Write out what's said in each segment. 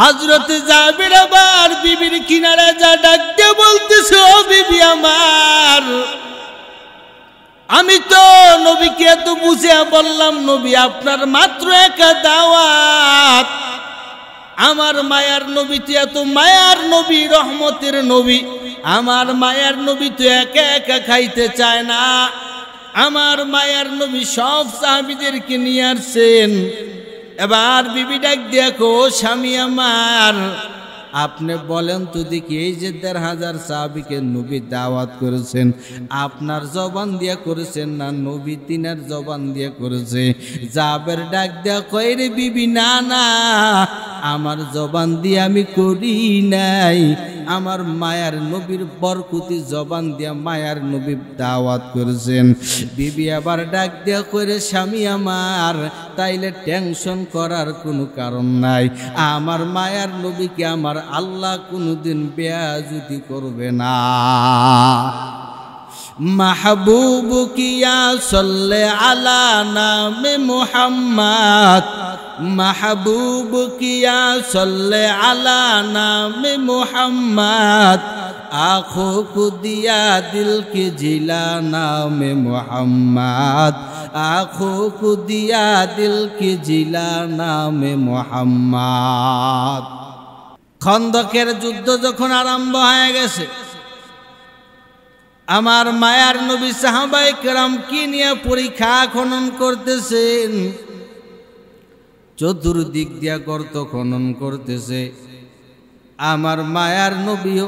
হজরত জাবির আবার বিবির কিনারে যা ডাকতে বলতেছে ও বিবি আমার আমি তো নবীকে এত বুঝিয়া বললাম নবী আপনার মাত্র একা দাওয়াত আমার মায়ার নবী তো এত মায়ার নবী রহমতের নবী আমার মায়ার নবী তো একা একা খাইতে চায় না আমার মায়ার নবী সব সাহাবিদেরকে নিয়ে আসছেন এবার বিবি ডাক দেখো স্বামী আমার আপনি বলেন তো দেখি এই যে দেড় হাজার সাহাবিকে নবী দাওয়াত করেছেন আপনার জবান দিয়ে করেছেন না নবী তিনের জবান দিয়ে করেছে জাবের ডাক দেয়া কয় রে বিবি না না আমার জবান দিয়ে আমি করি নাই আমার মায়ার নবীর বরকুতি জবান দিয়া মায়ার নবী দাওয়াত করেছেন বিবি আবার ডাক দিয়া করে স্বামী আমার তাইলে টেনশন করার কোনো কারণ নাই আমার মায়ার নবীকে আমার আল্লাহ কোনোদিন বেয়াজুতি করবে না মাহবুব কিয়া সল্লে আলা নামে মোহাম্মদ মাহবুব কিয়া সল্লে আলা নামে মোহাম্মদ আখো কুদিয়া দিল কে জিলা নামে মোহাম্মদ আখো কুদিয়া দিল কে জিলা নামে মোহাম্মদ খন্দকের যুদ্ধ যখন আরম্ভ হয়ে গেছে আমার মায়ার নবী সাহাবাই কেরাম কি নিয়ে পরীক্ষা খনন করতেছেন চতুর্দিক দিয়া গর্ত খনন করতেছে আমার মায়ার নবীও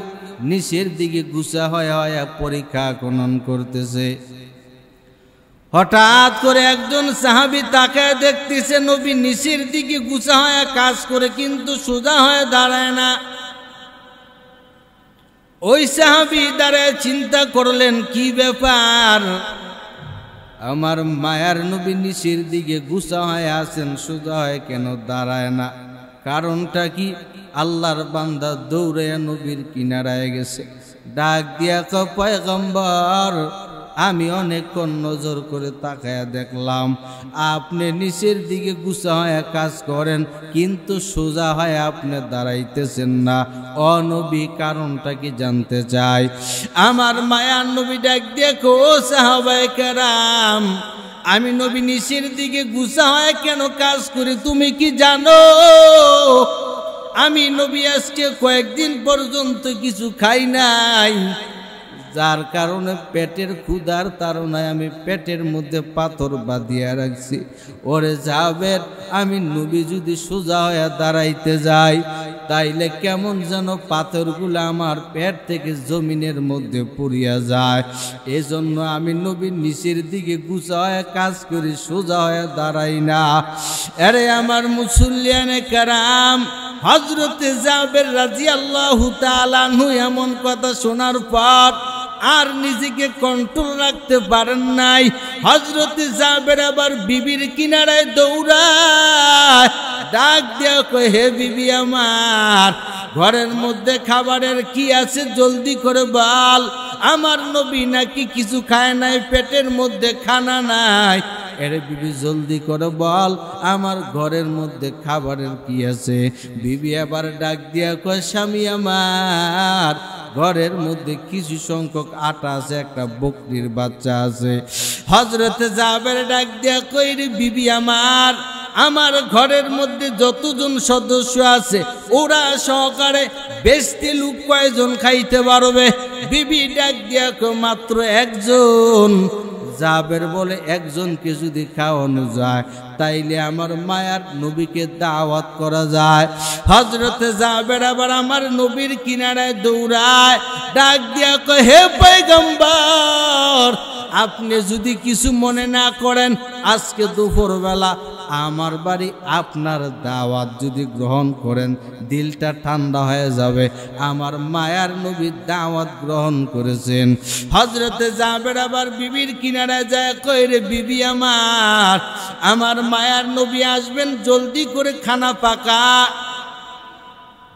নিচের দিকে গুছা হয় হয় পরীক্ষা খনন করতেছে হঠাৎ করে একজন সাহাবি তাকে দেখতেছে নবী নিচের দিকে গুছা হয়ে কাজ করে কিন্তু সোজা হয়ে দাঁড়ায় না ওই সাহাবি দ্বারা চিন্তা করলেন কি ব্যাপার আমার মায়ার নবী নিচের দিকে গুসা হয়ে আছেন শুধু হয় কেন দাঁড়ায় না কারণটা কি আল্লাহর বান্দা দৌড়ে নবীর কিনারায় গেছে ডাক দিয়া তো পয়গম্বর আমি অনেকক্ষণ নজর করে তাকায় দেখলাম আপনি নিচের দিকে গুছা হয়ে কাজ করেন কিন্তু সোজা হয় আপনি দাঁড়াইতেছেন না অনবী কারণটা কি জানতে চাই আমার মায়ার নবী ডাক দেখো সাহাবায় কারাম আমি নবী নিচের দিকে গুছা হয় কেন কাজ করি তুমি কি জানো আমি নবী আজকে কয়েকদিন পর্যন্ত কিছু খাই নাই যার কারণে পেটের ক্ষুধার তারণায় আমি পেটের মধ্যে পাথর বাঁধিয়া রাখছি ওরে যাবের আমি নবী যদি সোজা হয়ে দাঁড়াইতে যাই তাইলে কেমন যেন পাথরগুলো আমার পেট থেকে জমিনের মধ্যে পড়িয়া যায় এজন্য আমি নবীর নিচের দিকে গুছা হয়ে কাজ করি সোজা হয়ে দাঁড়াই না আরে আমার মুসুল্লিয়ানে কারাম হজরতে জাবের রাজি আল্লাহ এমন কথা শোনার পর আর নিজেকে কন্ট্রোল রাখতে পারেন নাই হজরত জাবের আবার বিবির কিনারায় দৌড়ায় ডাক দেওয়া হে বিবি আমার ঘরের মধ্যে খাবারের কি আছে জলদি করে বাল আমার নবী নাকি কিছু খায় নাই পেটের মধ্যে খানা নাই এরে বিবি জলদি করো বল আমার ঘরের মধ্যে খাবারের কি আছে বিবি আবার ডাক দিয়া কয় স্বামী আমার ঘরের মধ্যে কিছু সংখ্যক আটা আছে একটা বকরির বাচ্চা আছে হজরতে যাবের ডাক দিয়া কই রে বিবি আমার আমার ঘরের মধ্যে যতজন সদস্য আছে ওরা সহকারে বেশি লোক কয়জন খাইতে পারবে বিবি ডাক দিয়া মাত্র একজন জাবের বলে একজনকে যদি খাওয়ানো যায় তাইলে আমার মায়ার নবীকে দাওয়াত করা যায় হজরতে জাবের আবার আমার নবীর কিনারায় দৌড়ায় ডাক দিয়া কয় হে গম্বার আপনি যদি কিছু মনে না করেন আজকে দুপুরবেলা আমার বাড়ি আপনার দাওয়াত যদি গ্রহণ করেন দিলটা ঠান্ডা হয়ে যাবে আমার মায়ার নবীর দাওয়াত গ্রহণ করেছেন হজরতে যাবেন আবার বিবির কিনারে যায় কইরে বিবি আমার আমার মায়ার নবী আসবেন জলদি করে খানা পাকা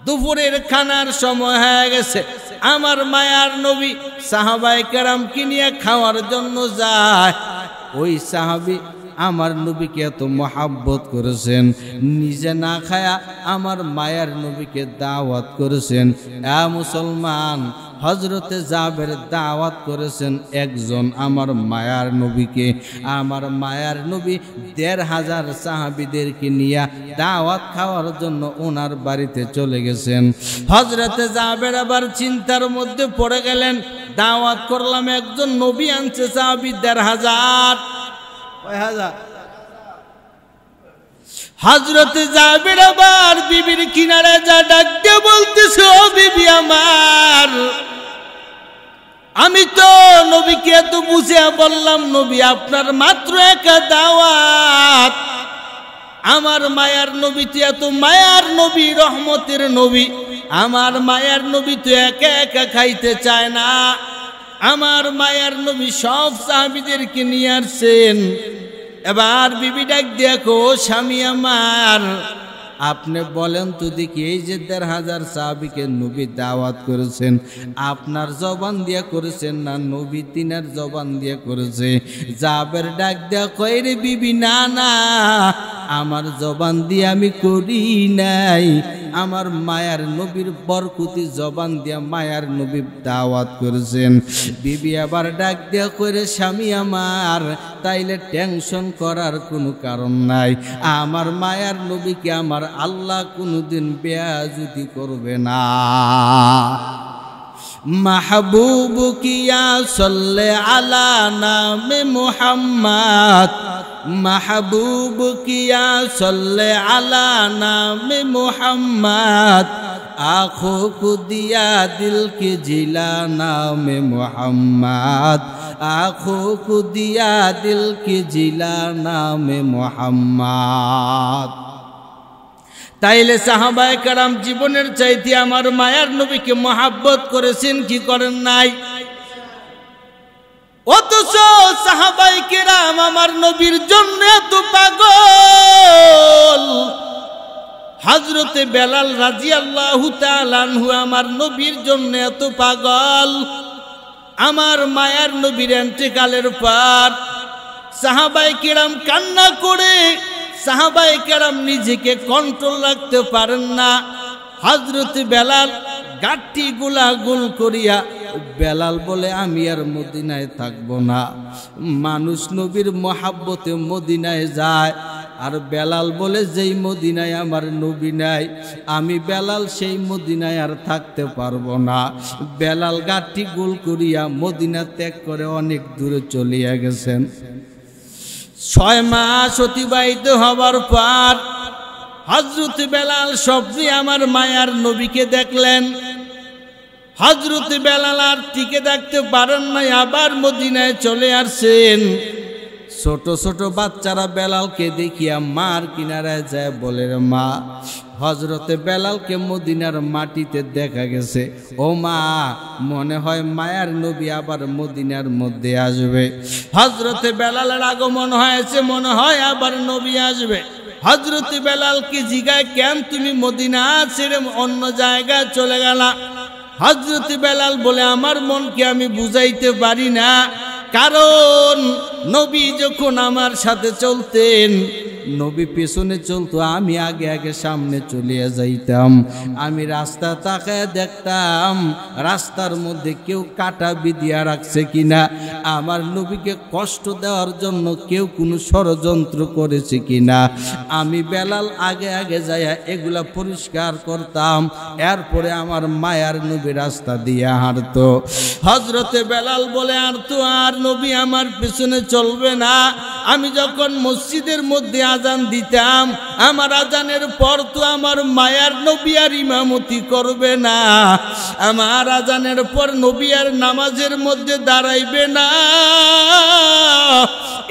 দুপুরের খানার সময় হয়ে গেছে আমার মায়ার নবী সাহাবাই কেরাম কিনিয়া খাওয়ার জন্য যায় ওই সাহাবি আমার নবীকে এত মহাব্বত করেছেন নিজে না খায়া আমার মায়ার নবীকে দাওয়াত করেছেন এ মুসলমান হজরতে জাবের দাওয়াত করেছেন একজন আমার মায়ার নবীকে আমার মায়ার নবী দেড় হাজার সাহাবিদেরকে নিয়ে দাওয়াত খাওয়ার জন্য ওনার বাড়িতে চলে গেছেন হজরতে জাবের আবার চিন্তার মধ্যে পড়ে গেলেন দাওয়াত করলাম একজন নবী আনছে সাহাবি দেড় হাজার কয় হাজার হজরতে যাবের আবার বিবির কিনারে যা ডাক বলতেছে ও বিবি আমার আমি তো নবীকে এত বুঝিয়া বললাম নবী আপনার মাত্র একা দাওয়াত আমার মায়ার নবী তো এত মায়ার নবী রহমতের নবী আমার মায়ার নবী তো একা একা খাইতে চায় না আমার মায়ার নবী সব সাহাবিদেরকে নিয়ে আসছেন এবার বিবি ডাক দেখো স্বামী আমার আপনি বলেন তো দেখি এই যে দেড় হাজার সাহাবিকে নবী দাওয়াত করেছেন আপনার জবান দিয়া করেছেন না নবী তিনার জবান দিয়া করেছে জাবের ডাক দেয়া কয়রে বিবি না না আমার জবান দিয়ে আমি করি নাই আমার মায়ার নবীর বরকুতি জবান দিয়া মায়ার নবী দাওয়াত করেছেন বিবি আবার ডাক দিয়া করে স্বামী আমার তাইলে টেনশন করার কোনো কারণ নাই আমার মায়ার নবীকে আমার আল্লাহ কোনোদিন বেয়াজুতি করবে না মাহবুব কিয়া সল্লে আলা নামে মোহাম্মদ মাহবুব কিয়া সল্লে আলা নামে মোহাম্মদ আখো কুদিয়া দিল কি জিলা নামে মোহাম্মদ আখো কুদিয়া দিল কি জিলা নামে মোহাম্মদ তাইলে সাহাবায় কারাম জীবনের চাইতে আমার মায়ার নবীকে মহাব্বত করেছেন কি করেন নাই অথচ সাহাবাই কেরাম আমার নবীর জন্য এত পাগল হাজরতে বেলাল রাজি আল্লাহ তালানহু আমার নবীর জন্য এত পাগল আমার মায়ার নবীর অ্যান্টিকালের পর সাহাবাই কেরাম কান্না করে সাহাবাই কেরাম নিজেকে কন্ট্রোল রাখতে পারেন না হাজরত বেলাল গাঠটি গুলা গোল করিয়া বেলাল বলে আমি আর মদিনায় থাকবো না মানুষ নবীর মহাব্বতে মদিনায় যায় আর বেলাল বলে যেই মদিনায় আমার নবী নাই আমি বেলাল সেই মদিনায় আর থাকতে পারবো না বেলাল গাঠটি গোল করিয়া মদিনা ত্যাগ করে অনেক দূরে চলিয়া গেছেন ছয় মাস অতিবাহিত হবার পর হজরত বেলাল সবজি আমার মায়ার নবীকে দেখলেন হজরত বেলাল আর টিকে থাকতে পারেন নাই আবার মদিনায় চলে আসছেন ছোট ছোট বাচ্চারা বেলালকে দেখিয়া মার কিনারায় যায় বলে মা হজরতে বেলালকে মদিনার মাটিতে দেখা গেছে ও মা মনে হয় মায়ার নবী আবার মদিনার মধ্যে আসবে হজরতে বেলালের আগমন হয়েছে মনে হয় আবার নবী আসবে হজরত বেলালকে জিগায় কেন তুমি মদিনা ছেড়ে অন্য জায়গায় চলে গেলা হজরত বেলাল বলে আমার মনকে আমি বুঝাইতে পারি না কারণ নবী যখন আমার সাথে চলতেন নবী পেছনে চলতো আমি আগে আগে সামনে চলিয়া যাইতাম আমি রাস্তা তাকে দেখতাম রাস্তার মধ্যে কেউ কাটা বিদিয়া রাখছে কিনা আমার নবীকে কষ্ট দেওয়ার জন্য কেউ কোনো ষড়যন্ত্র করেছে কিনা আমি বেলাল আগে আগে যাইয়া এগুলা পরিষ্কার করতাম এরপরে আমার মায়ার নবী রাস্তা দিয়ে হাঁটত হজরতে বেলাল বলে আর তো আর নবী আমার পেছনে চলবে না আমি যখন মসজিদের মধ্যে আজান দিতাম আমার আজানের পর তো আমার মায়ার নবিয়ার ইমামতি করবে না আমার আজানের পর নবিয়ার নামাজের মধ্যে দাঁড়াইবে না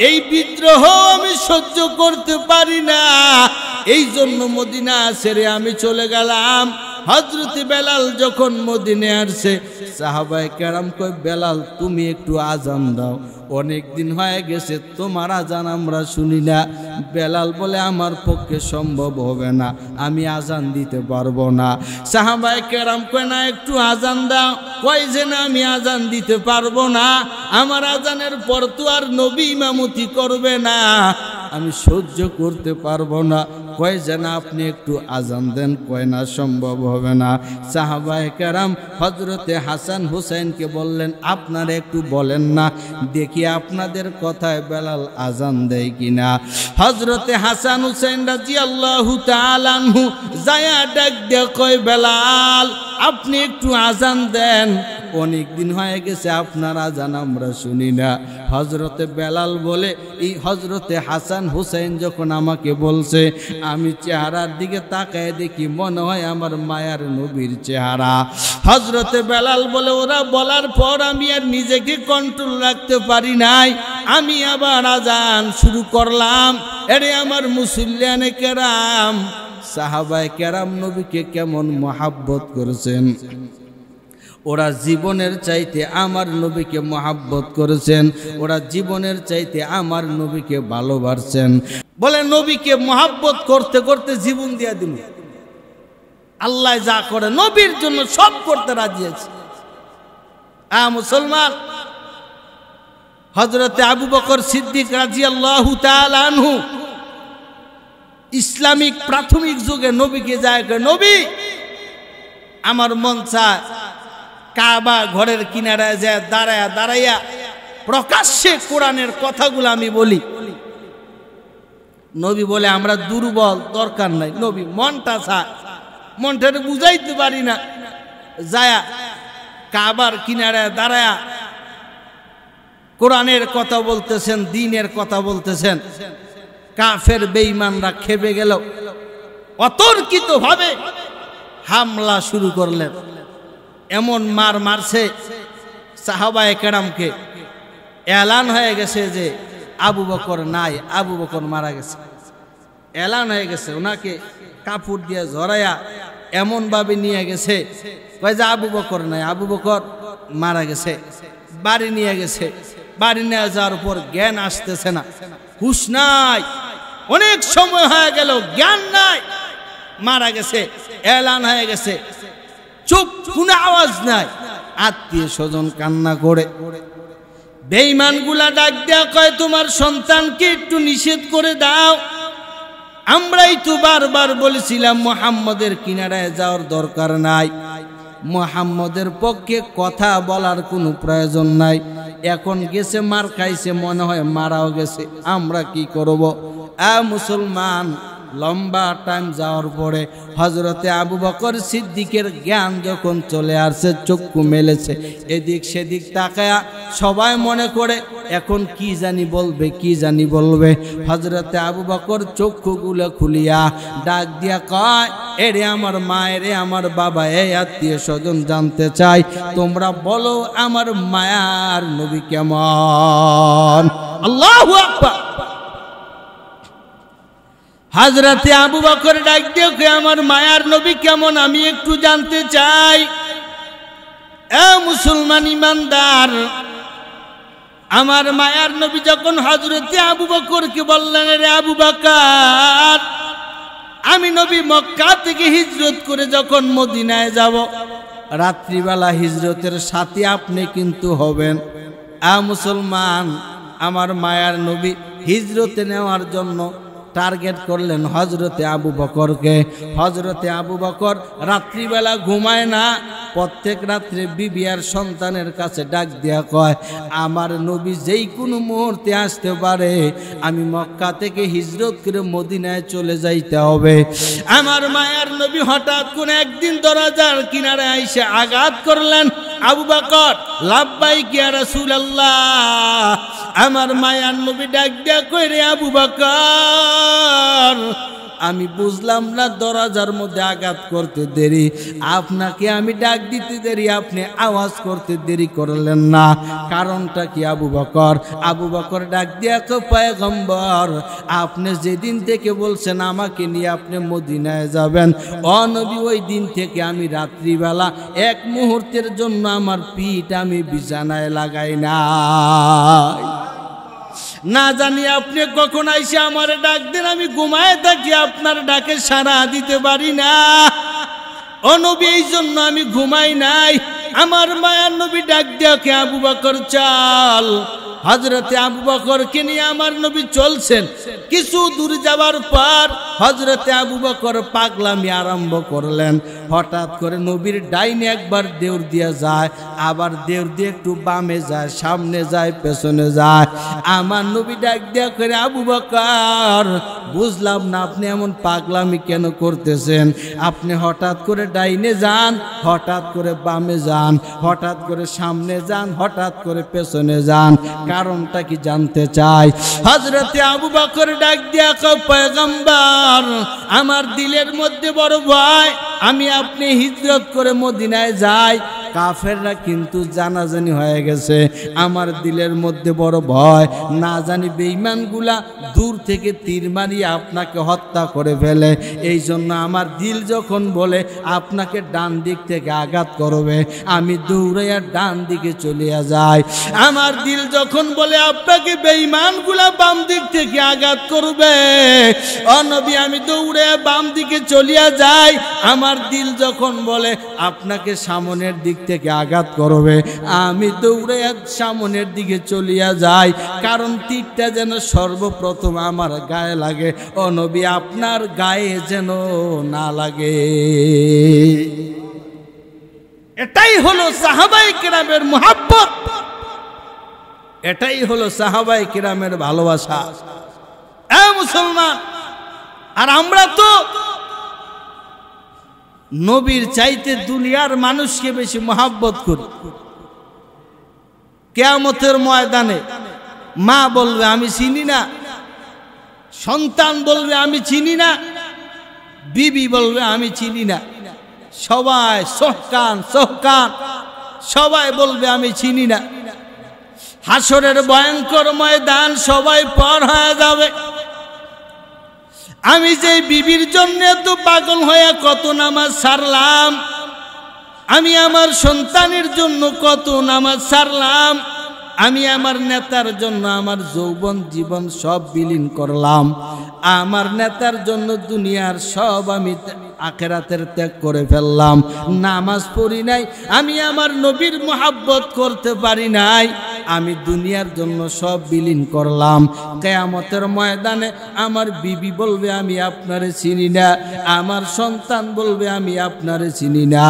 এই বিদ্রোহ আমি সহ্য করতে পারি না এই জন্য মদিনা ছেড়ে আমি চলে গেলাম হজরতি বেলাল যখন মদিনে আসছে সাহাবাই কেরাম কই বেলাল তুমি একটু আজান দাও অনেক দিন হয়ে গেছে তোমার আজান আমরা শুনি না বেলাল বলে আমার পক্ষে সম্ভব হবে না আমি আজান দিতে পারবো না সাহাবাই কেরাম কয় না একটু আজান দাও কয় যে না আমি আজান দিতে পারবো না আমার আজানের পর তো আর নবী মামতি করবে না আমি সহ্য করতে পারবো না কয় যেন আপনি একটু আজান দেন কয় না সম্ভব হবে না সাহাবায় কারাম হজরতে হাসান হুসাইনকে বললেন আপনারা একটু বলেন না দেখি আপনাদের কথায় বেলাল আজান দেয় কিনা হজরতে হাসান হুসাইন রাজি আল্লাহ তালানহু জায়া ডাক কয় বেলাল আপনি একটু আজান দেন অনেক দিন হয়ে গেছে আপনার আজান আমরা শুনি না হজরতে বেলাল বলে এই হজরতে হাসান হুসাইন যখন আমাকে বলছে আমি চেহারার দিকে তাকায় দেখি মনে হয় আমার মায়ার নবীর চেহারা হজরতে বেলাল বলে ওরা বলার পর আমি আর নিজেকে কন্ট্রোল রাখতে পারি নাই আমি আবার আজান শুরু করলাম এরে আমার মুসুল্লানে কেরাম সাহাবায় কেরাম নবীকে কেমন মহাব্বত করেছেন ওরা জীবনের চাইতে আমার নবীকে মহাব্বত করেছেন ওরা জীবনের চাইতে আমার নবীকে ভালোবাসছেন বলে নবীকে মহাব্বত করতে করতে জীবন দিয়া দিল আল্লাহ যা করে নবীর জন্য সব করতে রাজি আছে আ মুসলমান হজরতে আবু বকর সিদ্দিক রাজি আল্লাহ আনহু ইসলামিক প্রাথমিক যুগে নবীকে যায় নবী আমার মন চায় কাবা ঘরের কিনারায় যায় দাঁড়ায় দাঁড়াইয়া প্রকাশ্যে কোরআনের কথাগুলো আমি বলি নবী বলে আমরা দুর্বল দরকার নাই নবী মনটা ছা মনটা বুঝাইতে পারি না যায়া কাবার কিনারায় দাঁড়ায়া কোরআনের কথা বলতেছেন দিনের কথা বলতেছেন কাফের বেঈমানরা খেপে গেল অতর্কিত ভাবে হামলা শুরু করলেন এমন মার মারছে সাহাবায় কেরামকে এলান হয়ে গেছে যে আবু বকর নাই আবু বকর মারা গেছে এলান হয়ে গেছে ওনাকে কাপড় দিয়ে জড়াইয়া এমনভাবে নিয়ে গেছে কয় যে আবু বকর নাই আবু বকর মারা গেছে বাড়ি নিয়ে গেছে বাড়ি নিয়ে যাওয়ার উপর জ্ঞান আসতেছে না হুশ নাই অনেক সময় হয়ে গেল জ্ঞান নাই মারা গেছে এলান হয়ে গেছে চুপ কোন আওয়াজ নাই আত্মীয় স্বজন কান্না করে বেইমানগুলা ডাক দেয়া কয় তোমার সন্তানকে একটু নিষেধ করে দাও আমরাই তো বারবার বলেছিলাম মোহাম্মদের কিনারায় যাওয়ার দরকার নাই মোহাম্মদের পক্ষে কথা বলার কোনো প্রয়োজন নাই এখন গেছে মার খাইছে মনে হয় মারাও গেছে আমরা কি করব আ মুসলমান লম্বা টাইম যাওয়ার পরে হজরতে আবু বকর সিদ্দিকের জ্ঞান যখন চলে আসছে চক্ষু মেলেছে এদিক সেদিক তাকায়া সবাই মনে করে এখন কি জানি বলবে কি জানি বলবে হজরতে আবু বকর চক্ষুগুলো খুলিয়া ডাক দিয়া কয় এরে আমার মা এরে আমার বাবা এই আত্মীয় স্বজন জানতে চাই তোমরা বলো আমার মায়ার নবী কেমন আল্লাহ আকবার হাজরাতে আবু বকর ডাক দিয়ে আমার মায়ার নবী কেমন আমি একটু জানতে চাই এ মুসলমান ইমানদার আমার মায়ার নবী যখন হাজরতে আবু বকরকে বললেন রে আবু বাকার আমি নবী মক্কা থেকে হিজরত করে যখন মদিনায় যাব রাত্রিবেলা হিজরতের সাথে আপনি কিন্তু হবেন আ মুসলমান আমার মায়ার নবী হিজরতে নেওয়ার জন্য টার্গেট করলেন হজরতে আবু বকরকে হজরতে আবু বকর রাত্রিবেলা ঘুমায় না প্রত্যেক রাত্রে বিবি আর সন্তানের কাছে ডাক দেয়া কয় আমার নবী যেই কোনো মুহূর্তে আসতে পারে আমি মক্কা থেকে হিজরত করে মদিনায় চলে যাইতে হবে আমার মায়ার নবী হঠাৎ কোন একদিন দরাজার কিনারে আইসে আঘাত করলেন আবু বকর লাভবাই কিয়া রাসূলুল্লাহ আমার মায়ার নবী ডাক দিয়া কইরে আবু বাকর আমি বুঝলাম না দরাজার মধ্যে আঘাত করতে দেরি আপনাকে আমি ডাক দিতে দেরি আপনি আওয়াজ করতে দেরি করলেন না কারণটা কি আবু বকর আবু বকর ডাক দিয়া কো পায়গম্বর আপনি যেদিন থেকে বলছেন আমাকে নিয়ে আপনি মদিনায় যাবেন অনবী ওই দিন থেকে আমি রাত্রিবেলা এক মুহূর্তের জন্য আমার পিঠ আমি বিছানায় লাগাই না না জানি আপনি কখন আইসে আমার ডাক দেন আমি ঘুমায় থাকি আপনার ডাকে সারা দিতে পারি না অনবী এই জন্য আমি ঘুমাই নাই আমার মায়ার নবী ডাক দিয়ে আবু বাকর চাল হাজরতে আবু কে নিয়ে আমার নবী চলছেন কিছু দূর যাওয়ার পর হজরতে আবু বকর পাগলামি আরম্ভ করলেন হঠাৎ করে নবীর ডাইনে একবার দেউর দিয়ে যায় আবার দেউর দিয়ে একটু বামে যায় সামনে যায় পেছনে যায় আমার নবী ডাক দেওয়া করে আবু বকর বুঝলাম না আপনি এমন পাগলামি কেন করতেছেন আপনি হঠাৎ করে ডাইনে যান হঠাৎ করে বামে যান হঠাৎ করে সামনে যান হঠাৎ করে পেছনে যান কারণটা কি জানতে চাই হজরতে আবু বকর ডাক দিয়া পেগম্বার আমার আমার দিলের মধ্যে বড় ভয় আমি আপনি হিজরত করে মদিনায় যাই কাফেররা কিন্তু জানাজানি হয়ে গেছে আমার দিলের মধ্যে বড় ভয় না জানি বেইমানগুলা দূর থেকে তীর মারিয়ে আপনাকে হত্যা করে ফেলে এই জন্য আমার দিল যখন বলে আপনাকে ডান দিক থেকে আঘাত করবে আমি দৌড়াইয়া ডান দিকে চলিয়া যাই আমার দিল যখন বলে আপনাকে বেইমানগুলা বাম দিক থেকে আঘাত করবে অনবী আমি দৌড়ে বাম দিকে চলিয়া যাই আমার দিল যখন বলে আপনাকে সামনের দিক দিক থেকে আঘাত করবে আমি দৌড়ে এক সামনের দিকে চলিয়া যাই কারণ তীরটা যেন সর্বপ্রথম আমার গায়ে লাগে ও নবী আপনার গায়ে যেন না লাগে এটাই হলো সাহাবাই কিরামের মোহাব্বত এটাই হলো সাহাবাই কিরামের ভালোবাসা এ মুসলমান আর আমরা তো নবীর চাইতে দুনিয়ার মানুষকে বেশি মহাব্বত করি কেয়ামতের ময়দানে মা বলবে আমি চিনি না সন্তান বলবে আমি চিনি না বিবি বলবে আমি চিনি না সবাই সহকান সহকান সবাই বলবে আমি চিনি না হাসরের ভয়ঙ্কর ময়দান সবাই পর হয়ে যাবে আমি যে বিবির জন্য এত পাগল হয়ে কত নামাজ সারলাম আমি আমার সন্তানের জন্য কত নামাজ সারলাম আমি আমার নেতার জন্য আমার যৌবন জীবন সব বিলীন করলাম আমার নেতার জন্য দুনিয়ার সব আমি আখেরাতের ত্যাগ করে ফেললাম নামাজ পড়ি নাই আমি আমার নবীর মোহাব্বত করতে পারি নাই আমি দুনিয়ার জন্য সব বিলীন করলাম কেয়ামতের ময়দানে আমার বিবি বলবে আমি আপনারে চিনি না আমার সন্তান বলবে আমি আপনারে চিনি না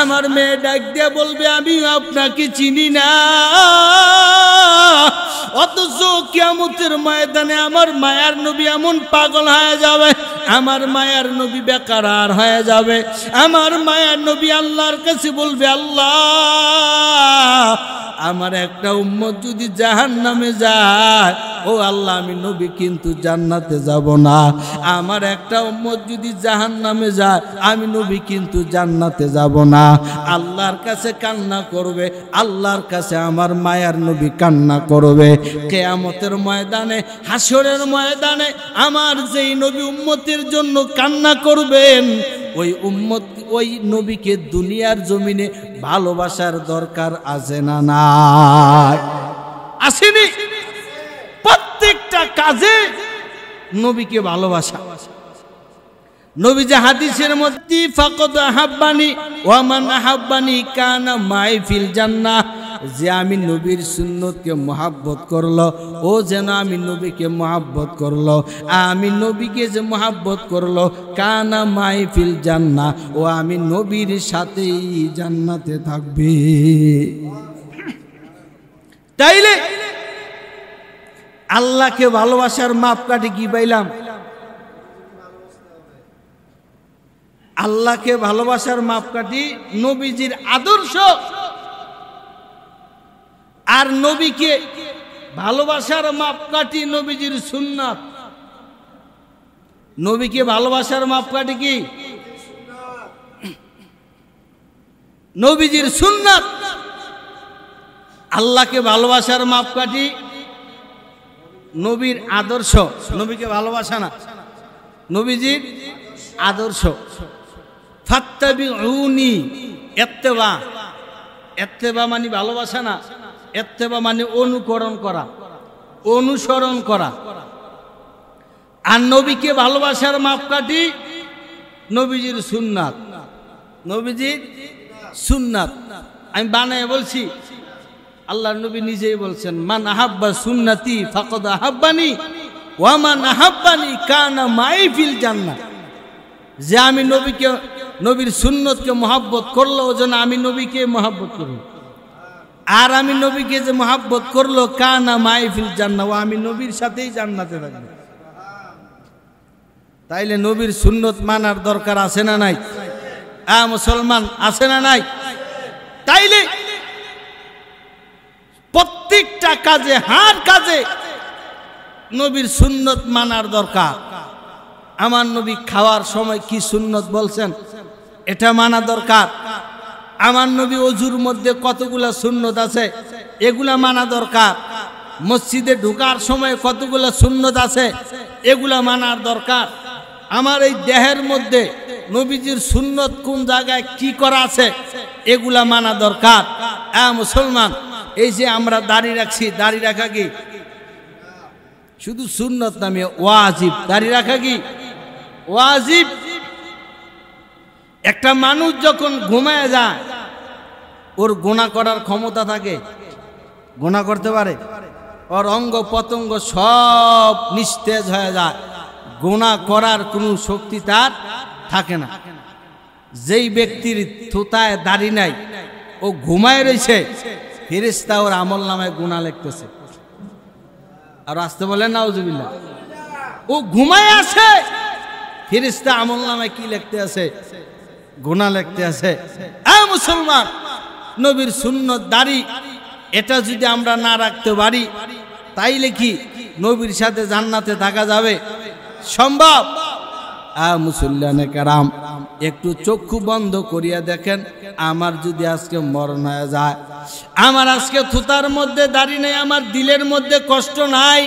আমার মেয়ে ডাক দিয়া বলবে আমি আপনাকে চিনি না অথচ কেয়ামতের ময়দানে আমার মায়ার নবী এমন পাগল হয়ে যাবে আমার মায়ার নবী বেকার আর হয়ে যাবে আমার মায়ার নবী আল্লাহর কাছে বলবে আল্লাহ আমার একটা উম্মত যদি জাহান নামে যায় ও আল্লাহ আমি নবী কিন্তু জান্নাতে যাব না আমার একটা উম্মত যদি জাহান নামে যায় আমি নবী কিন্তু জান্নাতে যাব না আল্লাহর কাছে কান্না করবে আল্লাহর কাছে আমার মায়ার নবী কান্না করবে কেয়ামতের ময়দানে হাসরের ময়দানে আমার যেই নবী উম্মতের জন্য কান্না করবেন ওই উম্মত ওই নবীকে দুনিয়ার জমিনে ভালোবাসার দরকার আছে না না আসেনি প্রত্যেকটা কাজে নবীকে ভালোবাসা নবী যে হাদিসের মধ্যে ফাকত হাব্বানি ওয়ামান আহাব্বানি কানা মাই ফিল জান্নাহ যে আমি নবীর সুন্নতকে মহাব্বত করলো ও যেন আমি নবীকে মহাব্বত করলো আমি নবীকে যে মহাব্বত করলো কানা মাই ফিল জান্না ও আমি নবীর সাথেই জান্নাতে থাকবে তাইলে আল্লাহকে ভালোবাসার মাপকাঠি কি পাইলাম আল্লাহকে ভালোবাসার মাপকাঠি নবীজির আদর্শ আর নবীকে ভালোবাসার মাপকাঠি নবীজির সুন্নাত নবীকে ভালোবাসার মাপকাঠি কি নবীজির সুন্নাত আল্লাহকে ভালোবাসার মাপকাঠি নবীর আদর্শ নবীকে ভালোবাসা না নবীজির আদর্শ মানে ভালোবাসা না এত্তেবা মানে অনুকরণ করা অনুসরণ করা আর নবীকে ভালোবাসার মাপকাঠি নবীজির সুন্নাত নবীজির সুন্নাত আমি বানায় বলছি আল্লাহ নবী নিজেই বলছেন মান আহাব্বা সুন্নাতি ফাকদ আহাব্বানি ওয়ামান আহাব্বানি কানা মাই ফিল জান্নাত যে আমি নবীকে নবীর সুন্নতকে মহাব্বত করলো যেন আমি নবীকে মহাব্বত করি আর আমি নবীকে যে মহাব্বত করলো কানা মাই ফিল জান্না ও আমি নবীর সাথেই জান্নাতে থাকবো তাইলে নবীর সুন্নত মানার দরকার আছে না নাই আ মুসলমান আছে না নাই তাইলে প্রতিটা কাজে হার কাজে নবীর সুন্নত মানার দরকার আমার নবী খাওয়ার সময় কি সুন্নত বলছেন এটা মানা দরকার আমার নবী অজুর মধ্যে কতগুলা সুন্নত আছে এগুলা মানা দরকার মসজিদে ঢুকার সময় কতগুলা সুন্নত আছে এগুলা মানার দরকার আমার এই দেহের মধ্যে নবীজির সুন্নত কোন জায়গায় কি করা আছে এগুলা মানা দরকার এ মুসলমান এই যে আমরা দাড়ি রাখছি দাড়ি রাখা কি শুধু সুন্নত নামে ওয়াজিব দাড়ি রাখা কি ওয়াজিব একটা মানুষ যখন ঘুমায় যায় ওর গোনা করার ক্ষমতা থাকে গোনা করতে পারে ওর অঙ্গ পতঙ্গ সব নিস্তেজ হয়ে যায় গোনা করার কোনো শক্তি তার থাকে না যেই ব্যক্তির থোতায় দাড়ি নাই ও ঘুমায় রয়েছে ফিরিস্তা ওর আমল নামায় গুণা লিখতেছে আর আসতে বলেন নাউজুবিল্লা ও ঘুমায় আছে ফিরিস্তা আমল নামায় কি লিখতে আছে গুণা লিখতে আছে মুসলমান নবীর শূন্য দাড়ি এটা যদি আমরা না রাখতে পারি তাই লেখি নবীর সাথে জান্নাতে থাকা যাবে সম্ভব আ হ্যাঁ, কারাম একটু চক্ষু বন্ধ করিয়া দেখেন আমার যদি আজকে মরণ হয়ে যায় আমার আজকে থুতার মধ্যে দাঁড়িয়ে নেই আমার দিলের মধ্যে কষ্ট নাই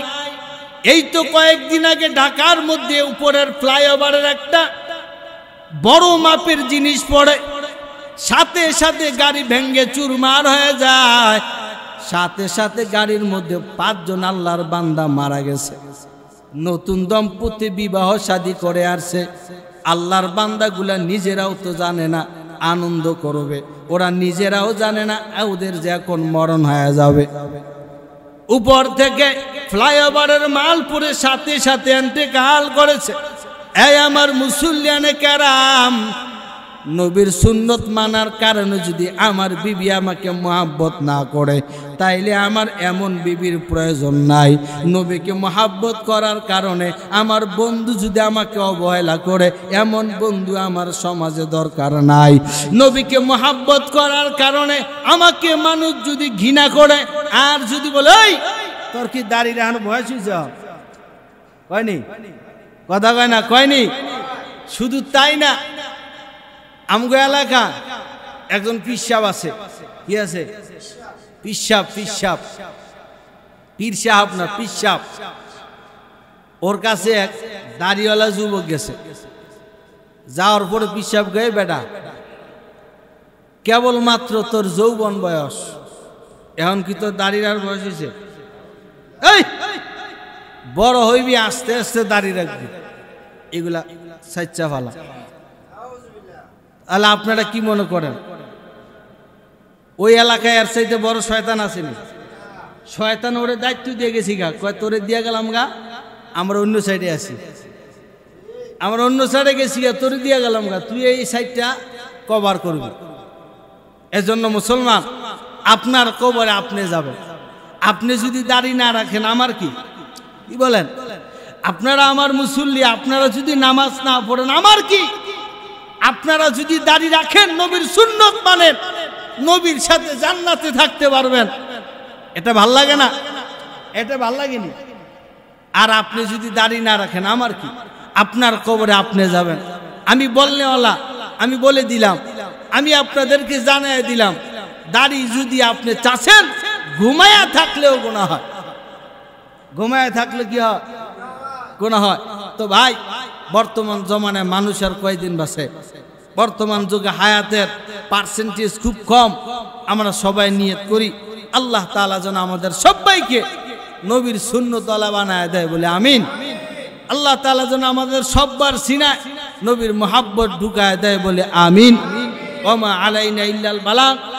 এই তো কয়েকদিন আগে ঢাকার মধ্যে উপরের ফ্লাইওভারের একটা বড় মাপের জিনিস পড়ে সাথে সাথে গাড়ি ভেঙ্গে চুরমার হয়ে যায় সাথে সাথে গাড়ির মধ্যে পাঁচজন আল্লাহর বান্দা মারা গেছে নতুন দম্পতি বিবাহ শাদী করে আসছে আল্লাহর বান্দাগুলা নিজেরাও তো জানে না আনন্দ করবে ওরা নিজেরাও জানে না ওদের যে এখন মরণ হয়ে যাবে উপর থেকে ফ্লাইওভারের মালপুরে সাথে সাথে কাল করেছে এই আমার মুসুল্লিয়ানে ক্যারাম নবীর সুন্নত মানার কারণে যদি আমার বিবি আমাকে মহাব্বত না করে তাইলে আমার এমন বিবির প্রয়োজন নাই নবীকে মহাব্বত করার কারণে আমার বন্ধু যদি আমাকে অবহেলা করে এমন বন্ধু আমার সমাজে দরকার নাই নবীকে মহাব্বত করার কারণে আমাকে মানুষ যদি ঘৃণা করে আর যদি বলে তোর কি দাঁড়িয়ে রাখানো ভয় শুয়েছ কয়নি কথা কয় না কয়নি শুধু তাই না আমগো এলাকা একজন পিসাব আছে কি আছে পিসাব পিসাব পীর সাহাব না পিসাব ওর কাছে এক দাড়িওয়ালা যুবক গেছে যাওয়ার পরে পিসাব গয়ে বেটা কেবলমাত্র তোর যৌবন বয়স এখন কি তোর দাড়ির আর বয়স হয়েছে এই বড় হইবি আস্তে আস্তে দাড়ি রাখবি এগুলা সাচ্চা ভালা তাহলে আপনারা কি মনে করেন ওই এলাকায় আর চাইতে বড় শয়তান আসেনি শয়তান ওরে দায়িত্ব দিয়ে গেছি গা কয় তোরে দিয়ে গেলাম গা আমরা অন্য সাইডে আছি আমরা অন্য সাইডে গেছি গা তোরে দিয়ে গেলাম গা তুই এই সাইডটা কভার করবি এজন্য মুসলমান আপনার কবরে আপনি যাবেন আপনি যদি দাড়ি না রাখেন আমার কি কি বলেন আপনারা আমার মুসল্লি আপনারা যদি নামাজ না পড়েন আমার কি আপনারা যদি দাড়ি রাখেন নবীর সুন্নত মানেন নবীর সাথে জান্নাতে থাকতে পারবেন এটা ভাল লাগে না এটা ভাল লাগেনি আর আপনি যদি দাড়ি না রাখেন আমার কি আপনার কবরে আপনি যাবেন আমি বললে ওলা আমি বলে দিলাম আমি আপনাদেরকে জানাই দিলাম দাড়ি যদি আপনি চাছেন ঘুমায়া থাকলেও গোনা হয় ঘুমায়া থাকলে কি হয় গোনা হয় তো ভাই বর্তমান জমানায় মানুষ আর কয়দিন বাসে বর্তমান যুগে হায়াতের পার্সেন্টেজ খুব কম আমরা সবাই নিয়ত করি আল্লাহ তালা যেন আমাদের সবাইকে নবীর শূন্য তলা বানায় দেয় বলে আমিন আল্লাহ তালা যেন আমাদের সব্বার সিনায় নবীর মোহাব্বত ঢুকায় দেয় বলে আমিন ওমা আলাইনা ইল্লাল বালা